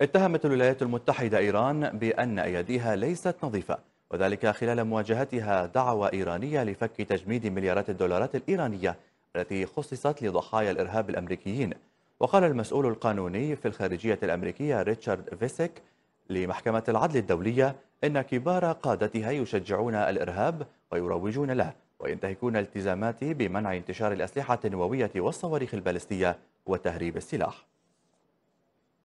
اتهمت الولايات المتحدة إيران بأن أيديها ليست نظيفة وذلك خلال مواجهتها دعوى إيرانية لفك تجميد مليارات الدولارات الإيرانية التي خصصت لضحايا الإرهاب الأمريكيين وقال المسؤول القانوني في الخارجية الأمريكية ريتشارد فيسك لمحكمة العدل الدولية إن كبار قادتها يشجعون الإرهاب ويروجون له وينتهكون التزامات بمنع انتشار الأسلحة النووية والصواريخ البالستية وتهريب السلاح